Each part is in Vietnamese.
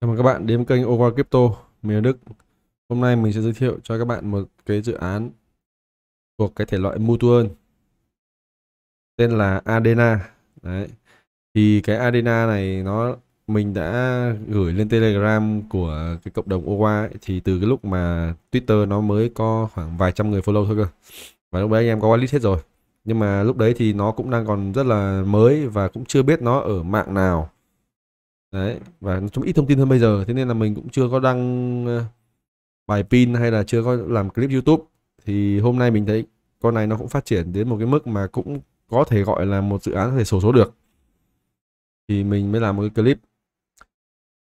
Chào mừng các bạn đến kênh Owa Crypto, mình là Đức. Hôm nay mình sẽ giới thiệu cho các bạn một cái dự án thuộc cái thể loại Mutual tên là Adena. Đấy. Thì cái Adena này nó mình đã gửi lên Telegram của cái cộng đồng Owa thì từ cái lúc mà Twitter nó mới có khoảng vài trăm người follow thôi cơ. Và lúc đấy anh em có wallet hết rồi. Nhưng mà lúc đấy thì nó cũng đang còn rất là mới và cũng chưa biết nó ở mạng nào đấy và nó ít thông tin hơn bây giờ thế nên là mình cũng chưa có đăng ờ, bài pin hay là chưa có làm clip YouTube thì hôm nay mình thấy con này nó cũng phát triển đến một cái mức mà cũng có thể gọi là một dự án có thể sổ số được thì mình mới làm một cái clip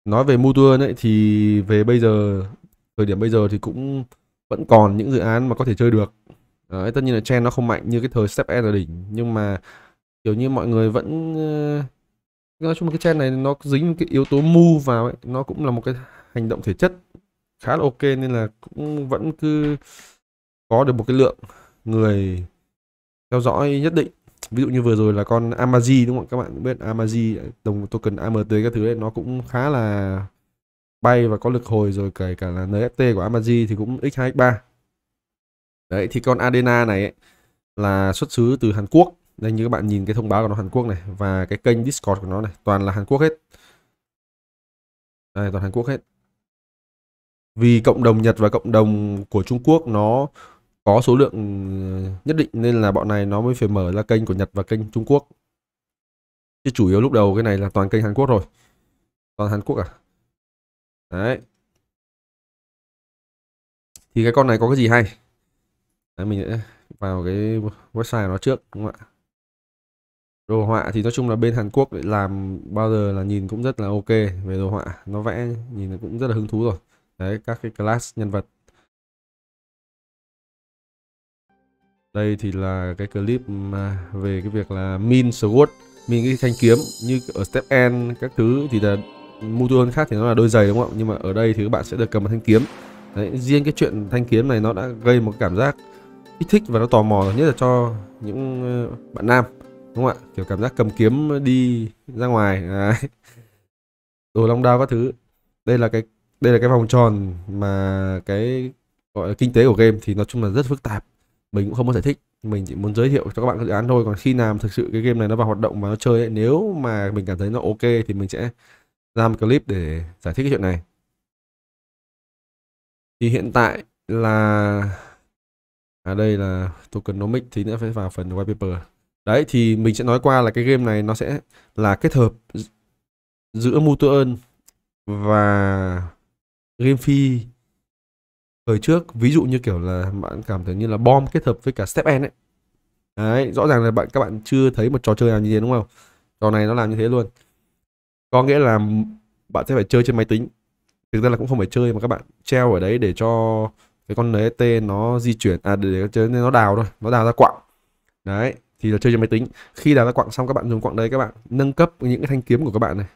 nói về Mutual đấy, thì về bây giờ thời điểm bây giờ thì cũng vẫn còn những dự án mà có thể chơi được Đấy, tất nhiên là trend nó không mạnh như cái thời step n là đỉnh nhưng mà kiểu như mọi người vẫn ờ, nói chung cái trend này nó dính cái yếu tố mu vào ấy nó cũng là một cái hành động thể chất khá là ok nên là cũng vẫn cứ có được một cái lượng người theo dõi nhất định ví dụ như vừa rồi là con Amazi đúng không các bạn cũng biết Amazi đồng token AMT các thứ ấy nó cũng khá là bay và có lực hồi rồi kể cả là NFT của Amazi thì cũng x2 x3 đấy thì con Adena này ấy, là xuất xứ từ Hàn Quốc đây như các bạn nhìn cái thông báo của nó Hàn Quốc này và cái kênh Discord của nó này toàn là Hàn Quốc hết đây toàn Hàn Quốc hết vì cộng đồng Nhật và cộng đồng của Trung Quốc nó có số lượng ờ, nhất định nên là bọn này nó mới phải mở ra kênh của Nhật và kênh Trung Quốc chứ chủ yếu lúc đầu cái này là toàn kênh Hàn Quốc rồi toàn Hàn Quốc à đấy thì cái con này có cái gì hay đấy, mình sẽ vào cái website của nó trước đúng không ạ đồ họa thì nói chung là bên Hàn Quốc làm bao giờ là nhìn cũng rất là ok về đồ họa nó vẽ nhìn là cũng rất là hứng thú rồi đấy các cái class nhân vật đây thì là cái clip à, về cái việc là min sword min cái thanh kiếm như ở step end các thứ thì là Mutual khác thì nó là đôi giày đúng không nhưng mà ở đây thì các bạn sẽ được cầm một thanh kiếm đấy riêng cái chuyện thanh kiếm này nó đã gây một cảm giác kích thích và nó tò mò nhất là cho những ờ, bạn nam đúng không ạ kiểu cảm giác cầm kiếm đi ra ngoài đấy. đồ long đao các thứ đây là cái đây là cái vòng tròn mà cái gọi là kinh tế của game thì nói chung là rất phức tạp mình cũng không có giải thích mình chỉ muốn giới thiệu cho các bạn cái dự án thôi còn khi nào thực sự cái game này nó vào hoạt động và nó chơi ấy, nếu mà mình cảm thấy nó ok thì mình sẽ ra một clip để giải thích cái chuyện này thì hiện tại là ở à đây là tokenomics thì nữa phải vào phần white paper Đấy thì mình sẽ nói qua là cái game này nó sẽ là kết hợp giữa Mutual Earn và game phi thời trước ví dụ như kiểu là bạn cảm thấy như là bom kết hợp với cả step end ấy đấy rõ ràng là bạn các bạn chưa thấy một trò chơi nào như thế đúng không trò này nó làm như thế luôn có nghĩa là bạn sẽ phải chơi trên máy tính thực ra là cũng không phải chơi mà các bạn treo ở đấy để cho cái con NST nó di chuyển à để, để nó đào thôi nó đào ra quặng đấy thì là chơi trên máy tính khi đào ra quặng xong các bạn dùng quặng đấy các bạn nâng cấp những cái thanh kiếm của các bạn này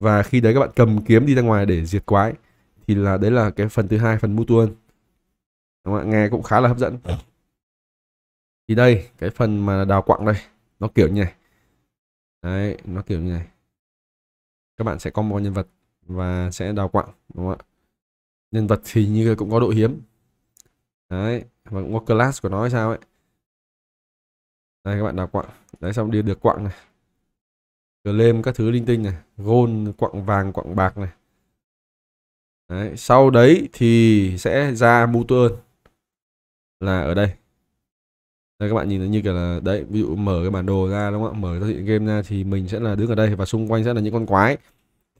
và khi đấy các bạn cầm kiếm đi ra ngoài để diệt quái thì là đấy là cái phần thứ hai phần tuôn các bạn nghe cũng khá là hấp dẫn thì đây cái phần mà đào quặng đây nó kiểu như này đấy nó kiểu như này các bạn sẽ có một nhân vật và sẽ đào quặng đúng không ạ nhân vật thì như cũng có độ hiếm đấy và cũng có class của nó hay sao ấy đây các bạn đào quặng đấy xong đi được quặng này lên các thứ linh tinh này gold quặng vàng quặng bạc này đấy, sau đấy thì sẽ ra mutual là ở đây đây các bạn nhìn nó như kiểu là đấy ví dụ mở cái bản đồ ra đúng không ạ mở ra diện game ra thì mình sẽ là đứng ở đây và xung quanh sẽ là những con quái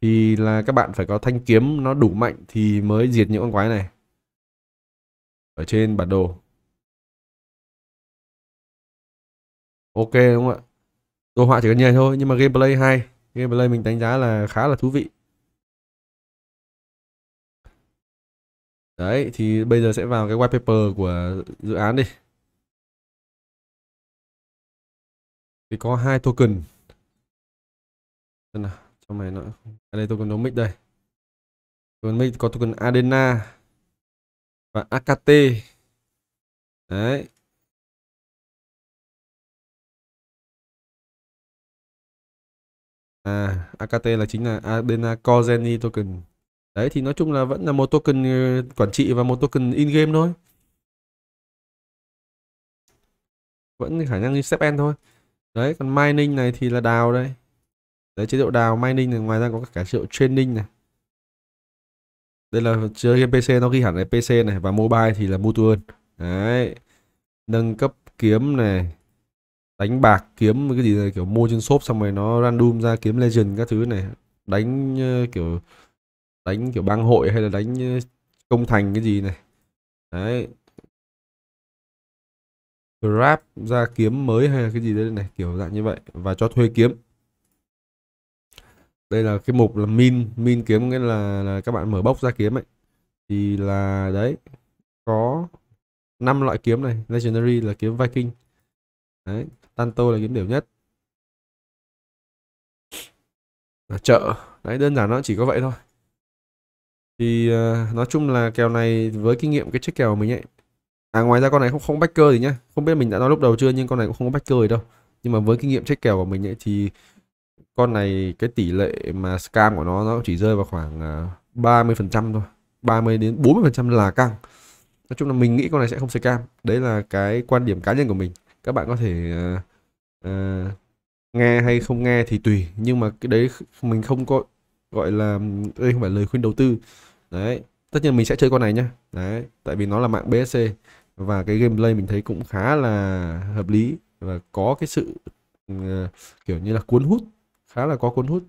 thì là các bạn phải có thanh kiếm nó đủ mạnh thì mới diệt những con quái này ở trên bản đồ ok đúng không ạ đồ họa chỉ cần như này thôi nhưng mà gameplay hay gameplay mình đánh giá là khá là thú vị đấy thì bây giờ sẽ vào cái white của dự án đi thì có hai token nào cho mày nó à đây token mic đây token mic có token adena và akt đấy à AKT là chính là Adena Cozeni token đấy thì nói chung là vẫn là một token ờ, quản trị và một token in game thôi vẫn khả năng như step end thôi đấy còn mining này thì là đào đây đấy chế độ đào mining này ngoài ra có cả chế độ training này đây là chơi game PC nó ghi hẳn là PC này và mobile thì là mua đấy nâng cấp kiếm này đánh bạc kiếm cái gì này, kiểu mua trên shop xong rồi nó random ra kiếm legend các thứ này đánh ờ, kiểu đánh kiểu bang hội hay là đánh ờ, công thành cái gì này đấy grab ra kiếm mới hay là cái gì đấy này kiểu dạng như vậy và cho thuê kiếm đây là cái mục là min min kiếm nghĩa là, là các bạn mở bốc ra kiếm ấy thì là đấy có năm loại kiếm này legendary là kiếm viking đấy Santo là kiếm đều nhất là chợ đấy đơn giản nó chỉ có vậy thôi thì uh, nói chung là kèo này với kinh nghiệm cái chiếc kèo của mình ấy à ngoài ra con này không không bách backer gì nhá không biết mình đã nói lúc đầu chưa nhưng con này cũng không có backer gì đâu nhưng mà với kinh nghiệm chiếc kèo của mình ấy thì con này cái tỷ lệ mà scam của nó nó chỉ rơi vào khoảng ờ, ba mươi phần trăm thôi 30 đến 40 phần trăm là căng nói chung là mình nghĩ con này sẽ không scam đấy là cái quan điểm cá nhân của mình các bạn có thể uh, à, nghe hay không nghe thì tùy nhưng mà cái đấy mình không có gọi là đây không phải lời khuyên đầu tư đấy tất nhiên mình sẽ chơi con này nhá đấy tại vì nó là mạng BSC và cái gameplay mình thấy cũng khá là hợp lý và có cái sự uh, kiểu như là cuốn hút khá là có cuốn hút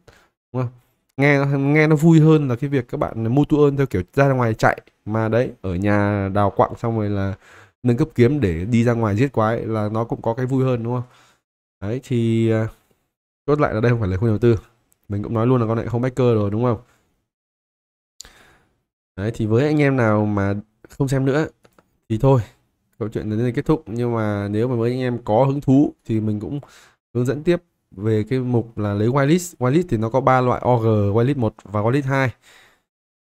đúng không nghe nghe nó vui hơn là cái việc các bạn mua tu ơn theo kiểu ra ngoài chạy mà đấy ở nhà đào quặng xong rồi là nâng cấp kiếm để đi ra ngoài giết quái là nó cũng có cái vui hơn đúng không đấy thì à, chốt lại là đây không phải lời khuyên đầu tư mình cũng nói luôn là con này không backer rồi đúng không đấy thì với anh em nào mà không xem nữa thì thôi câu chuyện đến đây kết thúc nhưng mà nếu mà với anh em có hứng thú thì mình cũng hướng dẫn tiếp về cái mục là lấy whitelist whitelist thì nó có ba loại OG whitelist 1 và whitelist 2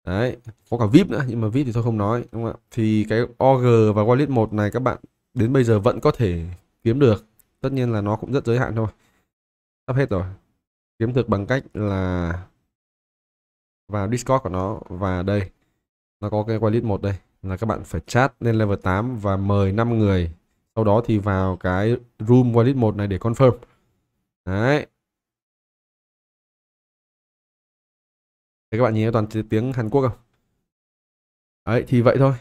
đấy có cả VIP nữa nhưng mà VIP thì tôi không nói đúng không ạ thì cái OG và whitelist 1 này các bạn đến bây giờ vẫn có thể kiếm được tất nhiên là nó cũng rất giới hạn thôi sắp hết rồi kiếm thực bằng cách là vào discord của nó và đây nó có cái whitelist một đây là các bạn phải chat lên level 8 và mời 5 người sau đó thì vào cái room whitelist một này để confirm đấy Thế các bạn nhìn toàn tiếng Hàn Quốc không? Đấy, thì vậy thôi.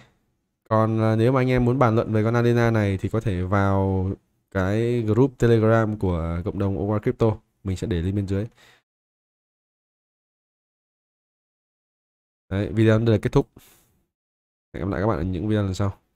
Còn à, nếu mà anh em muốn bàn luận về con Arena này thì có thể vào cái group Telegram của cộng đồng OWA Crypto. Mình sẽ để link bên dưới. Đấy, video đến đây là kết thúc. Hẹn gặp lại các bạn ở những video lần sau.